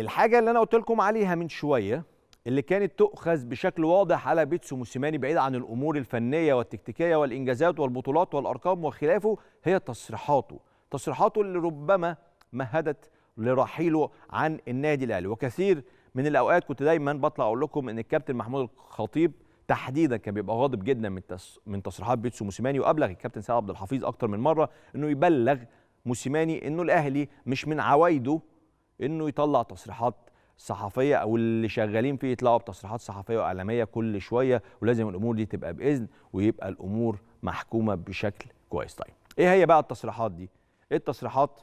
الحاجه اللي انا قلت لكم عليها من شويه اللي كانت تؤخذ بشكل واضح على بيتسو موسيماني بعيد عن الامور الفنيه والتكتيكيه والانجازات والبطولات والارقام وخلافه هي تصريحاته تصريحاته اللي ربما مهدت لرحيله عن النادي الاهلي وكثير من الاوقات كنت دايما بطلع اقول لكم ان الكابتن محمود الخطيب تحديدا كان بيبقى غاضب جدا من تس... من تصريحات بيتسو موسيماني وابلغ الكابتن سعد عبد الحفيظ اكتر من مره انه يبلغ موسيماني انه الاهلي مش من عوايده انه يطلع تصريحات صحفيه او اللي شغالين فيه يطلعوا بتصريحات صحفيه واعلاميه كل شويه ولازم الامور دي تبقى باذن ويبقى الامور محكومه بشكل كويس طيب ايه هي بقى التصريحات دي ايه التصريحات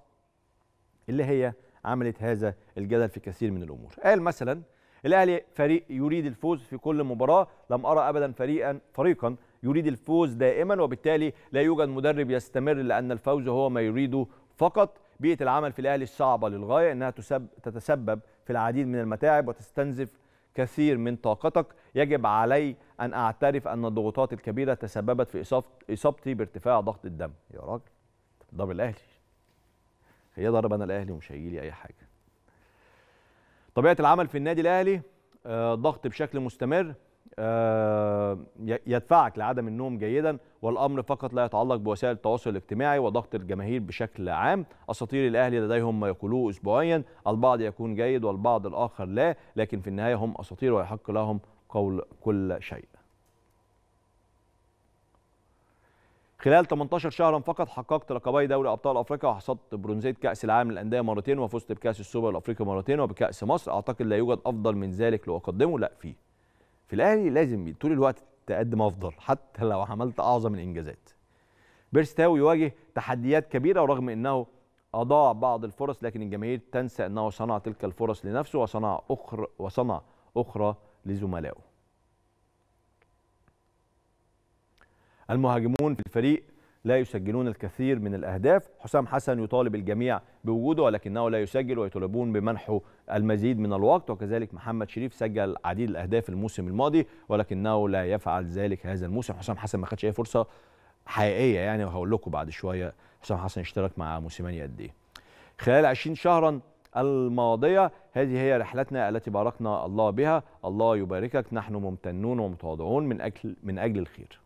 اللي هي عملت هذا الجدل في كثير من الامور قال مثلا الاهلي فريق يريد الفوز في كل مباراه لم ارى ابدا فريقا فريقا يريد الفوز دائما وبالتالي لا يوجد مدرب يستمر لان الفوز هو ما يريده فقط بيئه العمل في الاهلي صعبه للغايه انها تتسبب في العديد من المتاعب وتستنزف كثير من طاقتك يجب علي ان اعترف ان الضغوطات الكبيره تسببت في اصابتي بارتفاع ضغط الدم يا راجل ضرب الاهلي هي ضرب انا الاهلي ومش هيجي لي اي حاجه طبيعه العمل في النادي الاهلي آه، ضغط بشكل مستمر آه، يدفعك لعدم النوم جيدا والامر فقط لا يتعلق بوسائل التواصل الاجتماعي وضغط الجماهير بشكل عام اساطير الاهلي لديهم ما يقولوه اسبوعيا البعض يكون جيد والبعض الاخر لا لكن في النهايه هم اساطير ويحق لهم قول كل شيء خلال 18 شهرا فقط حققت لقبي دوري ابطال افريقيا وحصدت برونزيه كاس العالم للانديه مرتين وفزت بكاس السوبر الافريقي مرتين وبكاس مصر اعتقد لا يوجد افضل من ذلك لاقدمه لا فيه في الاهلي لازم طول الوقت تقدم افضل حتى لو عملت اعظم الانجازات بيرستاو يواجه تحديات كبيره ورغم انه اضاع بعض الفرص لكن الجماهير تنسى انه صنع تلك الفرص لنفسه وصنع اخرى وصنع اخرى لزملائه المهاجمون في الفريق لا يسجلون الكثير من الأهداف حسام حسن يطالب الجميع بوجوده ولكنه لا يسجل ويطالبون بمنحه المزيد من الوقت وكذلك محمد شريف سجل عديد الأهداف الموسم الماضي ولكنه لا يفعل ذلك هذا الموسم حسام حسن ما خدش أي فرصة حقيقية يعني وهقول لكم بعد شوية حسام حسن اشترك مع موسيماني قد إيه خلال 20 شهرا الماضية هذه هي رحلتنا التي باركنا الله بها الله يباركك نحن ممتنون ومتواضعون من أجل من أجل الخير